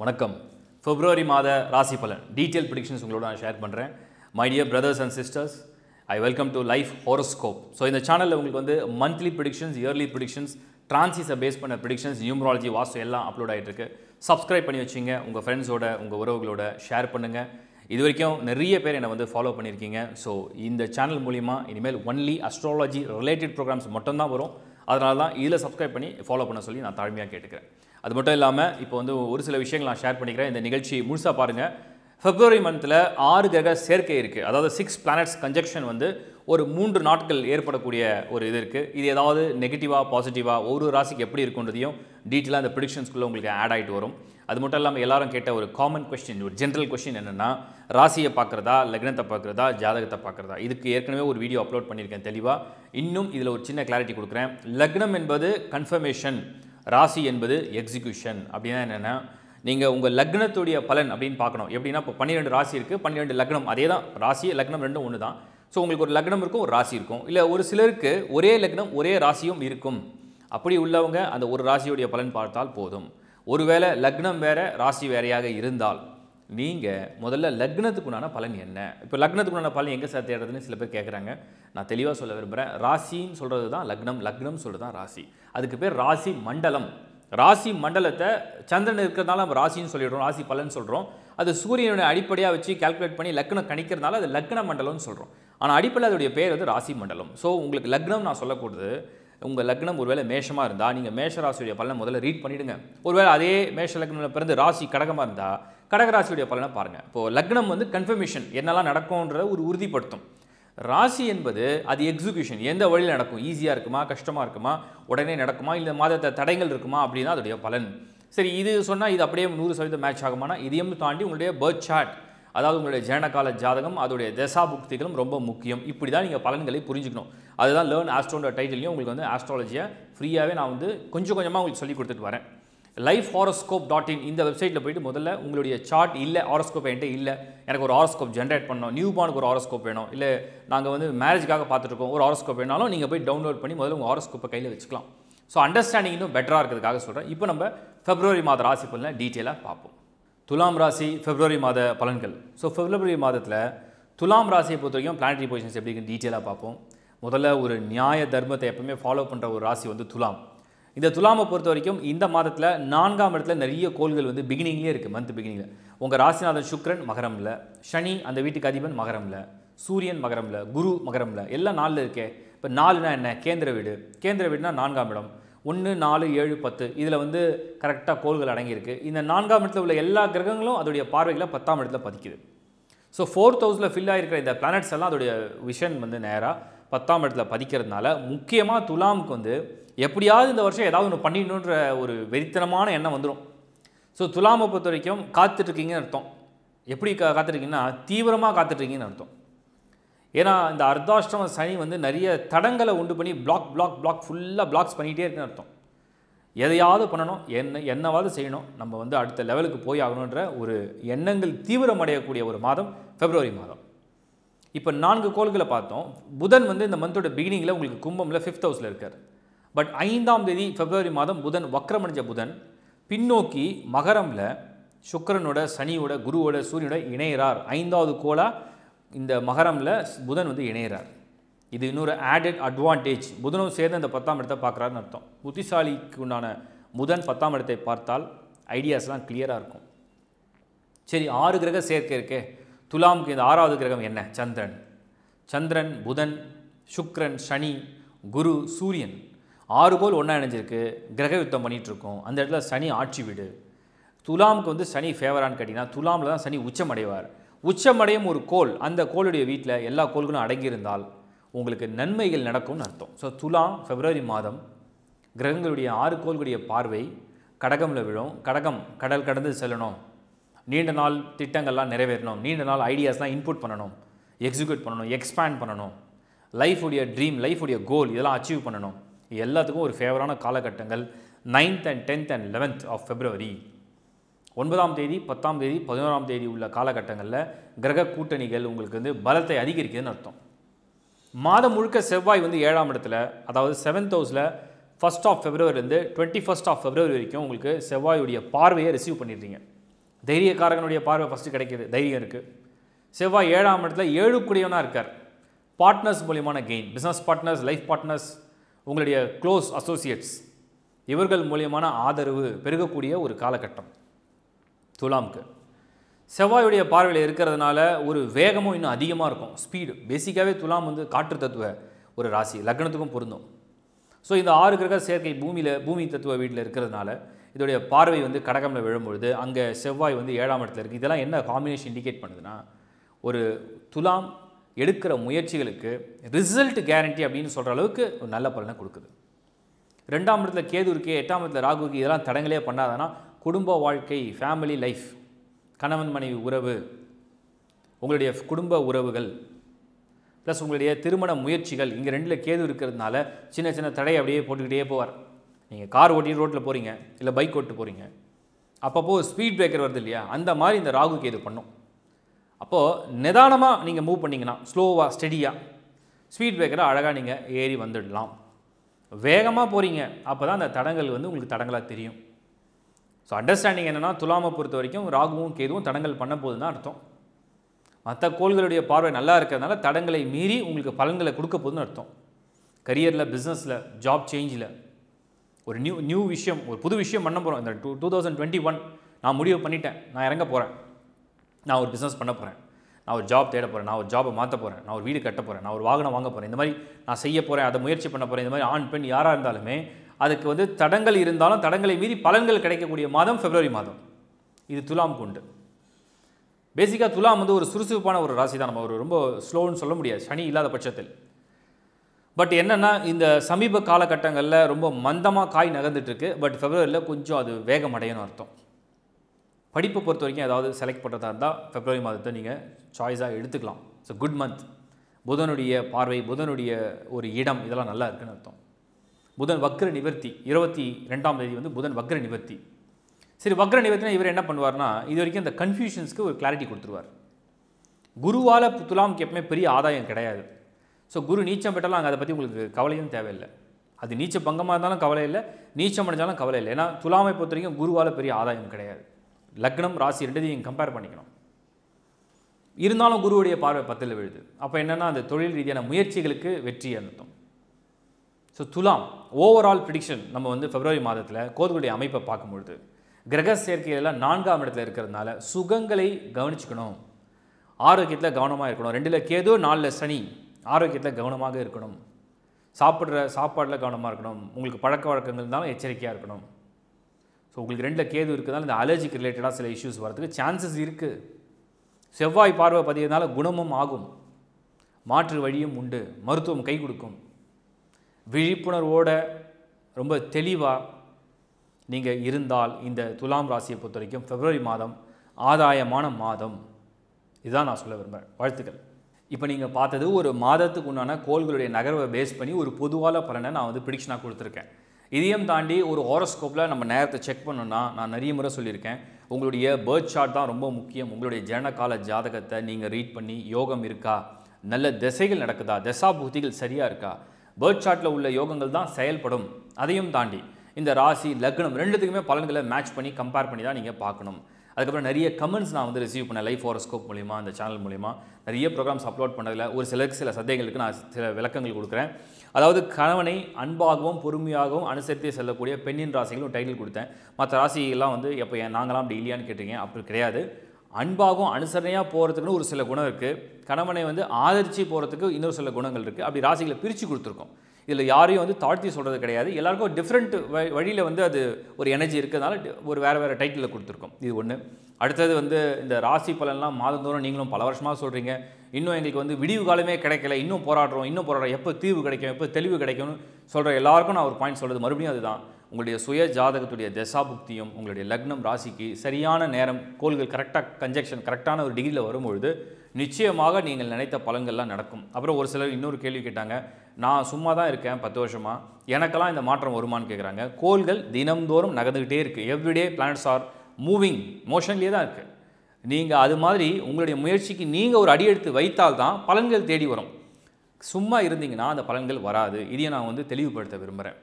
வணக்கம் பிப்ரவரி மாத ராசி பலன் டீட்டெயில் ப்ரிடிக்ஷன்ஸ் உங்களோட நான் ஷேர் பண்ணுறேன் my dear brothers and sisters I welcome to life horoscope so இந்த சேனலில் உங்களுக்கு வந்து மந்த்லி ப்ரிடிக்ஷன்ஸ் இயர்லி ப்ரிடிக்ஷன்ஸ் டிரான்சிஸை பேஸ் பண்ண ப்ரிடிக்ஷன்ஸ் நியூமராலஜி வாஸ்து எல்லாம் அப்லோட் ஆகிட்டு இருக்கு சப்ஸ்கிரைப் பண்ணி வச்சுங்க உங்கள் ஃப்ரெண்ட்ஸோட உங்கள் உறவுகளோட ஷேர் பண்ணுங்கள் இது வரைக்கும் நிறைய பேர் என்னை வந்து ஃபாலோ பண்ணியிருக்கீங்க ஸோ இந்த சேனல் மூலிமா இனிமேல் ஒன்லி அஸ்ட்ராலஜி ரிலேட்டட் ப்ரோக்ராம்ஸ் மட்டும்தான் வரும் அதனால தான் இதில் சப்ஸ்கிரைப் பண்ணி ஃபாலோ பண்ண சொல்லி நான் தாழ்மையாக கேட்டுக்கிறேன் அது மட்டும் இல்லாமல் இப்போ வந்து ஒரு சில விஷயங்கள் நான் ஷேர் பண்ணிக்கிறேன் இந்த நிகழ்ச்சி முழுசாக பாருங்கள் ஃபெப்ரவரி மந்தில் ஆறு கிரக சேர்க்கை இருக்குது அதாவது சிக்ஸ் பிளானட்ஸ் கன்ஜெக்ஷன் வந்து ஒரு மூன்று நாட்கள் ஏற்படக்கூடிய ஒரு இது இருக்குது இது ஏதாவது நெகட்டிவாக பாசிட்டிவாக ஒவ்வொரு ராசிக்கு எப்படி இருக்குன்றதையும் டீட்டெயிலாக அந்த ப்ரிடிக்ஷன்ஸ்குள்ளே உங்களுக்கு ஆட் ஆகிட்டு வரும் அது மட்டும் இல்லாமல் எல்லாரும் கேட்ட ஒரு காமன் கொஸ்டின் ஒரு ஜென்ரல் கொஸ்டின் என்னென்னா ராசியை பார்க்குறதா லக்னத்தை பார்க்குறதா ஜாதகத்தை பார்க்குறதா இதுக்கு ஏற்கனவே ஒரு வீடியோ அப்லோட் பண்ணியிருக்கேன் தெளிவாக இன்னும் இதில் ஒரு சின்ன கிளாரிட்டி கொடுக்குறேன் லக்னம் என்பது கன்ஃபர்மேஷன் ராசி என்பது எக்ஸிக்யூஷன் அப்படின்னா என்னென்னா நீங்கள் உங்கள் லக்னத்துடைய பலன் அப்படின்னு பார்க்கணும் எப்படின்னா இப்போ பன்னிரெண்டு ராசி இருக்குது பன்னிரெண்டு லக்னம் அதே தான் ராசி லக்னம் ரெண்டும் ஒன்று தான் ஸோ உங்களுக்கு ஒரு லக்னம் இருக்கும் ஒரு ராசி இருக்கும் இல்லை ஒரு சிலருக்கு ஒரே லக்னம் ஒரே ராசியும் இருக்கும் அப்படி உள்ளவங்க அந்த ஒரு ராசியுடைய பலன் பார்த்தால் போதும் ஒருவேளை லக்னம் வேறு ராசி வேறையாக இருந்தால் நீங்கள் முதல்ல லக்னத்துக்குண்டான பலன் என்ன இப்போ லக்னத்துக்குண்டான பலன் எங்கே சார் தேடுறதுன்னு சில பேர் கேட்குறாங்க நான் தெளிவாக சொல்ல விரும்புகிறேன் ராசின்னு சொல்கிறது தான் லக்னம் லக்னம் சொல்கிறது தான் ராசி அதுக்கு பேர் ராசி மண்டலம் ராசி மண்டலத்தை சந்திரன் இருக்கிறதுனால நம்ம ராசின்னு சொல்லிடுறோம் ராசி பலன் சொல்கிறோம் அது சூரியனுடைய அடிப்படையாக வச்சு கால்குலேட் பண்ணி லக்னம் கணிக்கிறதுனால அது லக்ன மண்டலம்னு சொல்கிறோம் ஆனால் அடிப்படையில் அதோடைய பேர் வந்து ராசி மண்டலம் ஸோ உங்களுக்கு லக்னம் நான் சொல்லக்கூடாது உங்கள் லக்னம் ஒருவேளை மேஷமாக இருந்தால் நீங்கள் மேஷ ராசியுடைய பலனை முதல்ல ரீட் பண்ணிவிடுங்க ஒருவேளை அதே மேஷ லக்னம் பிறந்து ராசி கடகமாக இருந்தால் கடகராசியுடைய பலனை பாருங்கள் இப்போது லக்னம் வந்து கன்ஃபர்மேஷன் என்னெல்லாம் நடக்கும்ன்றத ஒரு உறுதிப்படுத்தும் ராசி என்பது அது எக்ஸிக்யூஷன் எந்த வழியில் நடக்கும் ஈஸியாக இருக்குமா கஷ்டமாக இருக்குமா உடனே நடக்குமா இல்லை மாதத்தை தடைகள் இருக்குமா அப்படின்னா அதோடைய பலன் சரி இது சொன்னால் இது அப்படியே நூறு சதவீதம் மேட்ச் ஆகுமானா இதையும் தாண்டி உங்களுடைய பர்த் சார்ட் அதாவது உங்களுடைய ஜனகால ஜாதகம் அதோடைய தசா புக்திகளும் ரொம்ப முக்கியம் இப்படி தான் நீங்கள் பலன்களை புரிஞ்சுக்கணும் அதுதான் லேர்ன் ஆஸ்ட்ரோட டைட்டிலையும் உங்களுக்கு வந்து ஆஸ்ட்ராலஜியை ஃப்ரீயாகவே நான் வந்து கொஞ்சம் கொஞ்சமாக உங்களுக்கு சொல்லி கொடுத்துட்டு வரேன் லைஃப் ஹாரோஸ்கோப் டாட் இன் இந்த வெப்சைட்டில் போயிட்டு முதல்ல உங்களுடைய சார்ட் இல்லை ஹாரோஸ்கோப் என்கிட்ட இல்லை எனக்கு ஒரு ஹாரோஸ்கோப் ஜென்ரேட் பண்ணணும் நியூ பார்னுக்கு ஒரு ஹாரோஸ்கோப் வேணும் இல்லை நாங்கள் வந்து மேரேஜ்க்காக பார்த்துருக்கோம் ஒரு ஹாரோஸ்கோப் வேணாலும் நீங்கள் போய் டவுன்லோட் பண்ணி முதல்ல உங்கள் ஹாரோஸ்கோப்பை கையில் வச்சுக்கலாம் ஸோ அண்டர்ஸ்டாண்டிங் இன்னும் பெட்டராக இருக்கிறதுக்காக சொல்கிறேன் இப்போ நம்ம ஃபெப்ரவரி மாதம் ராசி பலனை டீட்டெயிலாக பார்ப்போம் துலாம் ராசி பிப்ரவரி மாத பலன்கள் ஸோ பிப்ரவரி மாதத்தில் துலாம் ராசியை பொறுத்த வரைக்கும் பிளானட்ரி பொசிஷன்ஸ் எப்படி டீட்டெயிலாக பார்ப்போம் முதல்ல ஒரு நியாய தர்மத்தை எப்பவுமே ஃபாலோ பண்ணுற ஒரு ராசி வந்து துலாம் இந்த துலாமை பொறுத்த வரைக்கும் இந்த மாதத்தில் நான்காம் இடத்துல நிறைய கோள்கள் வந்து பிகினிங்லேயே இருக்குது மந்த் பிகினிங்கில் உங்கள் ராசிநாதன் சுக்ரன் மகரமில் சனி அந்த வீட்டுக்கு அதிபன் மகரமில் சூரியன் மகரமில் குரு மகரமில் எல்லாம் நாளில் இருக்கே இப்போ நாலுனா என்ன கேந்திர வீடு கேந்திர வீடுனா நான்காம் இடம் ஒன்று நாலு ஏழு பத்து இதில் வந்து கரெக்டாக கோள்கள் அடங்கியிருக்கு இந்த நான்காம் இடத்துல உள்ள எல்லா கிரகங்களும் அதோடைய பார்வைகளை பத்தாம் இடத்துல பதிக்குது ஸோ ஃபோர்த் ஹவுஸில் ஃபில் ஆகிருக்கிற இந்த பிளானட்ஸ் எல்லாம் அதோடைய விஷன் வந்து நேராக பத்தாம் இடத்துல பதிக்கிறதுனால முக்கியமாக துலாமுக்கு வந்து எப்படியாவது இந்த வருஷம் ஏதாவது ஒன்று பண்ணிடணுன்ற ஒரு வெறித்தனமான எண்ணம் வந்துடும் ஸோ துலாமை பொறுத்த வரைக்கும் காத்துட்ருக்கீங்கன்னு அர்த்தம் எப்படி கா காத்துட்ருக்கீங்கன்னா தீவிரமாக காத்துட்ருக்கீங்கன்னு அர்த்தம் ஏன்னா இந்த அர்த்தாஷ்டிரம சனி வந்து நிறைய தடங்களை உண்டு பண்ணி பிளாக் பிளாக் பிளாக் ஃபுல்லாக பிளாக்ஸ் பண்ணிகிட்டே இருக்குன்னு அர்த்தம் எதையாவது பண்ணணும் என்ன என்னவாவது செய்யணும் நம்ம வந்து அடுத்த லெவலுக்கு போய் ஆகணுன்ற ஒரு எண்ணங்கள் தீவிரமடையக்கூடிய ஒரு மாதம் ஃபெப்ரவரி மாதம் இப்போ நான்கு கோள்களை பார்த்தோம் புதன் வந்து இந்த மந்தோட பிகினிங்கில் உங்களுக்கு கும்பமில் ஃபிஃப்த் ஹவுஸில் இருக்கார் பட் ஐந்தாம் தேதி ஃபெப்ரவரி மாதம் புதன் வக்ரமடைஞ்ச புதன் பின்னோக்கி மகரமில் சுக்கரனோட சனியோட குருவோட சூரியனோட இணையிறார் ஐந்தாவது கோளாக இந்த மகரமில் புதன் வந்து இணையிறார் இது இன்னொரு ஆடட் அட்வான்டேஜ் புதனும் சேர்ந்து அந்த பத்தாம் இடத்தை பார்க்குறாருன்னு அர்த்தம் புத்திசாலிக்கு உண்டான புதன் பத்தாம் இடத்தை பார்த்தால் ஐடியாஸ்லாம் கிளியராக இருக்கும் சரி ஆறு கிரக சேர்க்கை இருக்கே துலாமுக்கு இந்த ஆறாவது கிரகம் என்ன சந்திரன் சந்திரன் புதன் சுக்ரன் சனி குரு சூரியன் ஆறு கோல் ஒன்றா இணைஞ்சிருக்கு கிரக யுத்தம் பண்ணிகிட்ருக்கோம் அந்த இடத்துல சனி ஆட்சி வீடு துலாமுக்கு வந்து சனி ஃபேவரான்னு கேட்டிங்கன்னா துலாமில் தான் சனி உச்சம் அடைவார் உச்சமடையும் ஒரு கோல் அந்த கோளுடைய வீட்டில் எல்லா கோள்களும் அடங்கியிருந்தால் உங்களுக்கு நன்மைகள் நடக்கும்னு அர்த்தம் ஸோ துலாம் பிப்ரவரி மாதம் கிரகங்களுடைய ஆறு கோள்களுடைய பார்வை கடகமில் விழும் கடகம் கடல் கடந்து செல்லணும் நீண்ட நாள் திட்டங்கள்லாம் நிறைவேறணும் நீண்ட நாள் ஐடியாஸ்லாம் இன்புட் பண்ணணும் எக்ஸிக்யூட் பண்ணணும் எக்ஸ்பேண்ட் பண்ணணும் லைஃபுடைய ட்ரீம் லைஃபுடைய கோல் இதெல்லாம் அச்சீவ் பண்ணணும் எல்லாத்துக்கும் ஒரு ஃபேவரான காலகட்டங்கள் ninth and tenth and eleventh of February ஒன்பதாம் தேதி பத்தாம் தேதி பதினோராம் தேதி உள்ள காலகட்டங்களில் கிரக கூட்டணிகள் உங்களுக்கு வந்து பலத்தை அதிகரிக்குதுன்னு அர்த்தம் மாதம் முழுக்க செவ்வாய் வந்து ஏழாம் இடத்துல அதாவது செவன்த் ஹவுஸில் ஃபஸ்ட் ஆஃப் ஃபெப்ரவரிலேருந்து டுவெண்ட்டி ஃபஸ்ட் ஆஃப் ஃபெப்ரவரி வரைக்கும் உங்களுக்கு செவ்வாயுடைய பார்வையை ரிசீவ் பண்ணிடுறீங்க தைரியக்காரகனுடைய பார்வை ஃபஸ்ட்டு கிடைக்கிது தைரியம் இருக்குது செவ்வாய் ஏழாம் இடத்துல ஏழு குடியவனாக இருக்கார் பார்ட்னர்ஸ் மூலியமான gain business partners life partners உங்களுடைய க்ளோஸ் அசோசியேட்ஸ் இவர்கள் மூலியமான ஆதரவு பெருகக்கூடிய ஒரு காலகட்டம் துலாம்க்கு செவ்வாயுடைய பார்வையில் இருக்கிறதுனால ஒரு வேகமும் இன்னும் அதிகமாக இருக்கும் ஸ்பீடு பேசிக்காகவே துலாம் வந்து காற்று தத்துவ ஒரு ராசி லக்னத்துக்கும் பொருந்தும் ஸோ இந்த ஆறு கிரக சேர்க்கை பூமியில் பூமி தத்துவ வீட்டில் இருக்கிறதுனால இதோடைய பார்வை வந்து கடகமில் விழும்பொழுது அங்கே செவ்வாய் வந்து ஏழாம் இடத்துல இருக்குது இதெல்லாம் என்ன காம்பினேஷன் இண்டிகேட் பண்ணுதுன்னா ஒரு துலாம் எடுக்கிற முயற்சிகளுக்கு ரிசல்ட் கேரண்டி அப்படின்னு சொல்கிற அளவுக்கு ஒரு நல்ல பலனை கொடுக்குது ரெண்டாம் இடத்துல கேது இருக்கே எட்டாம் இடத்துல ராகு இதெல்லாம் தடங்களே பண்ணாதானா குடும்ப வாழ்க்கை ஃபேமிலி லைஃப் கணவன் மனைவி உறவு உங்களுடைய குடும்ப உறவுகள் ப்ளஸ் உங்களுடைய திருமண முயற்சிகள் இங்கே ரெண்டில் கேது இருக்கிறதுனால சின்ன சின்ன தடை அப்படியே போட்டுக்கிட்டே போவார் நீங்கள் கார் ஓட்டி ரோட்டில் போகிறீங்க இல்லை பைக் ஓட்டு போகிறீங்க அப்பப்போ ஸ்பீட் பிரேக்கர் வருது இல்லையா அந்த மாதிரி இந்த ராகு கேது பண்ணும் அப்போது நிதானமாக நீங்கள் மூவ் பண்ணிங்கன்னா ஸ்லோவாக ஸ்டெடியாக ஸ்பீட் பிரேக்கரை அழகாக நீங்கள் ஏறி வந்துடலாம் வேகமாக போகிறீங்க அப்போ தான் அந்த தடங்கள் வந்து உங்களுக்கு தடங்களாக தெரியும் ஸோ அண்டர்ஸ்டாண்டிங் என்னென்னா துலாமை பொறுத்த வரைக்கும் ராகுவும் கேதுவும் தடங்கள் பண்ண போது தான் அர்த்தம் மற்ற கோள்களுடைய பார்வை நல்லா இருக்கிறதுனால தடங்களை மீறி உங்களுக்கு பலன்களை கொடுக்க போதுன்னு அர்த்தம் கரியரில் பிஸ்னஸில் ஜாப் சேஞ்சில் ஒரு நியூ நியூ விஷயம் ஒரு புது விஷயம் பண்ண போகிறோம் இந்த two two thousand twenty one நான் முடிவு பண்ணிட்டேன் நான் இறங்க போகிறேன் நான் ஒரு பிஸ்னஸ் பண்ண போகிறேன் நான் ஒரு ஜாப் தேட போகிறேன் நான் ஒரு ஜாபை மாற்ற போகிறேன் நான் ஒரு வீடு கட்ட போகிறேன் நான் ஒரு வாகனம் வாங்க போகிறேன் இந்த மாதிரி நான் செய்ய போகிறேன் அதை முயற்சி பண்ண போகிறேன் இந்த மாதிரி ஆண் பெண் யாராக இருந்தாலுமே அதுக்கு வந்து தடங்கள் இருந்தாலும் தடங்களை மீறி பலன்கள் கிடைக்கக்கூடிய மாதம் பிப்ரவரி மாதம் இது துலாம் கொண்டு பேசிக்காக துலாம் வந்து ஒரு சுறுசுறுப்பான ஒரு ராசி தான் நம்ம ஒரு ரொம்ப ஸ்லோன்னு சொல்ல முடியாது சனி இல்லாத பட்சத்தில் பட் என்னென்னா இந்த சமீப காலகட்டங்களில் ரொம்ப மந்தமாக காய் நகர்ந்துட்டுருக்கு பட் ஃபெப்ரவரியில் கொஞ்சம் அது வேகம் அடையணும் அர்த்தம் படிப்பை பொறுத்த வரைக்கும் ஏதாவது செலக்ட் பண்ணுறதா இருந்தால் ஃபெப்ரவரி மாதத்தை நீங்கள் சாய்ஸாக எடுத்துக்கலாம் ஸோ குட் மந்த் புதனுடைய பார்வை புதனுடைய ஒரு இடம் இதெல்லாம் நல்லா இருக்குன்னு அர்த்தம் புதன் வக்ர நிவர்த்தி இருபத்தி ரெண்டாம் தேதி வந்து புதன் வக்ர நிவர்த்தி சரி வக்ர நிவர்த்தினா இவர் என்ன பண்ணுவார்னா இது வரைக்கும் அந்த கன்ஃபியூஷன்ஸ்க்கு ஒரு கிளாரிட்டி கொடுத்துருவார் குருவால் துலாமுக்கு எப்பவுமே பெரிய ஆதாயம் கிடையாது ஸோ குரு நீச்சம் பெற்றாலும் அங்கே அதை பற்றி உங்களுக்கு கவலையும் தேவையில்லை அது நீச்ச பங்கமாக இருந்தாலும் கவலை இல்லை நீச்சம் அடைஞ்சாலும் கவலை இல்லை ஏன்னா துலாமை பொறுத்த வரைக்கும் குருவால் பெரிய ஆதாயம் கிடையாது லக்னம் ராசி ரெண்டுத்தையும் கம்பேர் பண்ணிக்கணும் இருந்தாலும் குருவுடைய பார்வை பத்தில் விழுது அப்போ என்னென்னா அந்த தொழில் ரீதியான முயற்சிகளுக்கு வெற்றி அர்த்தம் ஸோ துலாம் ஓவரால் ப்ரிடிக்ஷன் நம்ம வந்து பிப்ரவரி மாதத்தில் கோதுகுடைய அமைப்பை பார்க்கும்பொழுது கிரக சேர்க்கையெல்லாம் நான்காம் இடத்துல இருக்கிறதுனால சுகங்களை கவனிச்சுக்கணும் ஆரோக்கியத்தில் கவனமாக இருக்கணும் ரெண்டில் கேது நாலில் சனி ஆரோக்கியத்தில் கவனமாக இருக்கணும் சாப்பிட்ற சாப்பாட்டில் கவனமாக இருக்கணும் உங்களுக்கு பழக்க வழக்கங்கள் இருந்தாலும் எச்சரிக்கையாக இருக்கணும் ஸோ உங்களுக்கு ரெண்டில் கேது இருக்கிறதால இந்த அலர்ஜிக்கு ரிலேட்டடாக சில இஷ்யூஸ் வரதுக்கு சான்சஸ் இருக்குது செவ்வாய் பார்வை பதியதுனால குணமும் ஆகும் மாற்று வழியும் உண்டு மருத்துவம் கை கொடுக்கும் விழிப்புணர்வோட ரொம்ப தெளிவாக நீங்கள் இருந்தால் இந்த துலாம் ராசியை பொறுத்த வரைக்கும் பிப்ரவரி மாதம் ஆதாயமான மாதம் இதுதான் நான் சொல்ல விரும்புகிறேன் வாழ்த்துக்கள் இப்போ நீங்கள் பார்த்தது ஒரு மாதத்துக்கு உண்டான கோள்களுடைய நகர்வை பேஸ் பண்ணி ஒரு பொதுவான பலனை நான் வந்து ப்ரிடிக்ஷனாக கொடுத்துருக்கேன் இதையும் தாண்டி ஒரு ஹோரோஸ்கோப்பில் நம்ம நேரத்தை செக் பண்ணோன்னா நான் நிறைய முறை சொல்லியிருக்கேன் உங்களுடைய பேர்த் சார்ட் தான் ரொம்ப முக்கியம் உங்களுடைய ஜனகால ஜாதகத்தை நீங்கள் ரீட் பண்ணி யோகம் இருக்கா நல்ல திசைகள் நடக்குதா தசா சரியாக இருக்கா பேர்ட் சார்ட்டில் உள்ள யோகங்கள் தான் செயல்படும் அதையும் தாண்டி இந்த ராசி லக்னம் ரெண்டுத்துக்குமே பலன்களை மேட்ச் பண்ணி கம்பேர் பண்ணி தான் நீங்கள் பார்க்கணும் அதுக்கப்புறம் நிறைய கமெண்ட்ஸ் நான் வந்து ரிசீவ் பண்ணேன் லைஃப் ஹோரோஸ்கோப் மூலிமா அந்த சேனல் மூலிமா நிறைய ப்ரோக்ராம்ஸ் அப்லோட் பண்ணதில் ஒரு சிலருக்கு சில சந்தேகங்களுக்கு நான் சில விளக்கங்கள் கொடுக்குறேன் அதாவது கணவனை அன்பாகவும் பொறுமையாகவும் அனுசரித்து செல்லக்கூடிய பெண்ணின் ராசிகளும் டைட்டில் கொடுத்தேன் மற்ற ராசிகள்லாம் வந்து எப்போ நாங்களாம் அப்படி இல்லையான்னு கேட்டிருக்கேன் அப்படி கிடையாது அன்பாகவும் அனுசரணையாக போகிறதுக்குன்னு ஒரு சில குணம் இருக்குது கணவனை வந்து ஆதரித்து போகிறதுக்கு இன்னொரு சில குணங்கள் இருக்குது அப்படி ராசிகளை பிரித்து கொடுத்துருக்கோம் இதில் யாரையும் வந்து தாழ்த்தி சொல்கிறது கிடையாது எல்லாருக்கும் டிஃப்ரெண்ட் வழியில் வந்து அது ஒரு எனர்ஜி இருக்கிறதுனால ஒரு வேறு வேறு டைட்டிலில் கொடுத்துருக்கோம் இது ஒன்று அடுத்தது வந்து இந்த ராசி பலன்லாம் மாதந்தோறும் நீங்களும் பல வருஷமாக சொல்கிறீங்க இன்னும் எங்களுக்கு வந்து விடிவு காலமே கிடைக்கல இன்னும் போராடுறோம் இன்னும் போராடுறோம் எப்போ தீவு கிடைக்கும் எப்போ தெளிவு கிடைக்கும்னு சொல்கிற எல்லாருக்கும் நான் ஒரு பாயிண்ட் சொல்கிறது மறுபடியும் அதுதான் உங்களுடைய சுய ஜாதகத்துடைய புக்தியும் உங்களுடைய லக்னம் ராசிக்கு சரியான நேரம் கோள்கள் கரெக்டாக கன்ஜெக்ஷன் கரெக்டான ஒரு டிகிரியில் வரும்பொழுது நிச்சயமாக நீங்கள் நினைத்த பலங்கள்லாம் நடக்கும் அப்புறம் ஒரு சிலர் இன்னொரு கேள்வி கேட்டாங்க நான் சும்மா தான் இருக்கேன் பத்து வருஷமாக எனக்கெல்லாம் இந்த மாற்றம் வருமானு கேட்குறாங்க கோள்கள் தினம்தோறும் நகர்ந்துக்கிட்டே இருக்குது எவ்ரிடே பிளானட்ஸ் ஆர் மூவிங் மோஷன்லேயே தான் இருக்குது நீங்கள் அது மாதிரி உங்களுடைய முயற்சிக்கு நீங்கள் ஒரு அடியெடுத்து வைத்தால் தான் பலன்கள் தேடி வரும் சும்மா இருந்தீங்கன்னா அந்த பலன்கள் வராது இதையை நான் வந்து தெளிவுபடுத்த விரும்புகிறேன்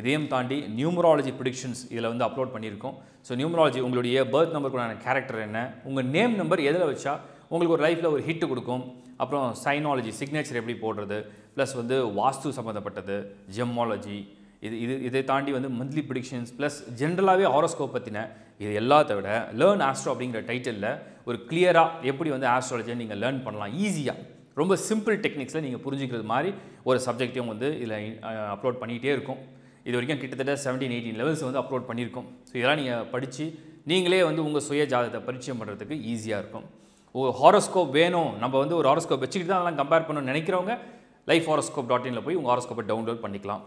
இதையும் தாண்டி நியூமராலஜி ப்ரிடிக்ஷன்ஸ் இதில் வந்து அப்லோட் பண்ணியிருக்கோம் ஸோ நியூமராலஜி உங்களுடைய பர்த் நம்பருக்குள்ளான கேரக்டர் என்ன உங்கள் நேம் நம்பர் எதில் வச்சா உங்களுக்கு ஒரு லைஃப்பில் ஒரு ஹிட்டு கொடுக்கும் அப்புறம் சைனாலஜி சிக்னேச்சர் எப்படி போடுறது ப்ளஸ் வந்து வாஸ்து சம்மந்தப்பட்டது ஜெம்மாலஜி இது இது இதை தாண்டி வந்து மந்த்லி ப்ரிடிக்ஷன்ஸ் ப்ளஸ் ஜென்ரலாகவே ஹாரோஸ்கோப் பற்றின இது எல்லாத்த விட லேர்ன் ஆஸ்ட்ரோ அப்படிங்கிற டைட்டிலில் ஒரு கிளியராக எப்படி வந்து ஆஸ்ட்ராலஜியை நீங்கள் லேர்ன் பண்ணலாம் ஈஸியாக ரொம்ப சிம்பிள் டெக்னிக்ஸில் நீங்கள் புரிஞ்சுக்கிறது மாதிரி ஒரு சப்ஜெக்டையும் வந்து இதில் அப்லோட் பண்ணிகிட்டே இருக்கும் இது வரைக்கும் கிட்டத்தட்ட செவன்டீன் எயிட்டீன் லெவல்ஸ் வந்து அப்லோட் பண்ணியிருக்கோம் ஸோ இதெல்லாம் நீங்கள் படித்து நீங்களே வந்து உங்கள் சுய ஜாதகத்தை பரிச்சயம் பண்ணுறதுக்கு ஈஸியாக இருக்கும் ஒரு ஹாரோஸ்கோப் வேணும் நம்ம வந்து ஒரு ஹாரோஸ்கோப் வச்சுக்கிட்டு தான் எல்லாம் கம்பேர் பண்ணணும்னு நினைக்கிறவங்க லைஃப் ஹாரோஸ்கோப் டாட் இனில் போய் உங்கள் ஹாரோஸ்கோப்பை டவுன்லோட் பண்ணிக்கலாம்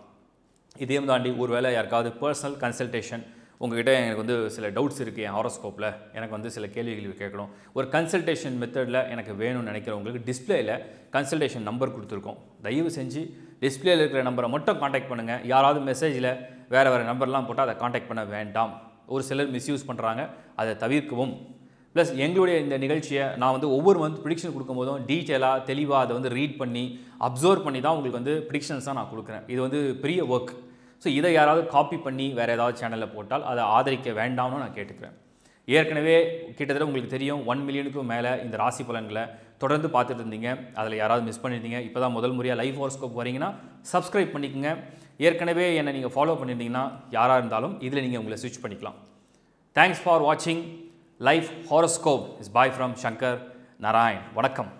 இதையும் தாண்டி ஒரு வேளை யாருக்காவது பர்சனல் கன்சல்டேஷன் உங்கள்கிட்ட எனக்கு வந்து சில டவுட்ஸ் இருக்குது என் ஹாரோஸ்கோப்பில் எனக்கு வந்து சில கேள்விகள் கேட்கணும் ஒரு கன்சல்டேஷன் மெத்தடில் எனக்கு வேணும்னு நினைக்கிறவங்களுக்கு டிஸ்பிளேயில் கன்சல்டேஷன் நம்பர் கொடுத்துருக்கோம் தயவு செஞ்சு டிஸ்பிளேயில் இருக்கிற நம்பரை மட்டும் காண்டாக்ட் பண்ணுங்கள் யாராவது மெசேஜில் வேறு வேறு நம்பர்லாம் போட்டால் அதை காண்டாக்ட் பண்ண வேண்டாம் ஒரு சிலர் மிஸ்யூஸ் பண்ணுறாங்க அதை தவிர்க்கவும் ப்ளஸ் எங்களுடைய இந்த நிகழ்ச்சியை நான் வந்து ஒவ்வொரு மந்த் ப்ரிடிக்ஷன் கொடுக்கும்போதும் டீட்டெயிலாக தெளிவாக அதை வந்து ரீட் பண்ணி அப்சர்வ் பண்ணி தான் உங்களுக்கு வந்து ப்ரிடிக்ஷன்ஸ் தான் நான் கொடுக்குறேன் இது வந்து பெரிய ஒர்க் ஸோ இதை யாராவது காப்பி பண்ணி வேறு ஏதாவது சேனலில் போட்டால் அதை ஆதரிக்க வேண்டாம்னு நான் கேட்டுக்கிறேன் ஏற்கனவே கிட்டத்தட்ட உங்களுக்கு தெரியும் ஒன் மில்லியனுக்கும் மேலே இந்த ராசி பலன்களை தொடர்ந்து பார்த்துட்டு இருந்தீங்க அதில் யாராவது மிஸ் பண்ணியிருந்தீங்க இப்போ தான் முதல் முறையாக லைஃப் ஹோர்ஸ்கோப் வரீங்கன்னா சப்ஸ்கிரைப் பண்ணிக்கோங்க ஏற்கனவே என்னை நீங்கள் ஃபாலோ பண்ணியிருந்தீங்கன்னா யாராக இருந்தாலும் இதில் நீங்கள் உங்களை ஸ்விட்ச் பண்ணிக்கலாம் தேங்க்ஸ் ஃபார் வாட்சிங் life horoscope is by from Shankar Narayan வணக்கம்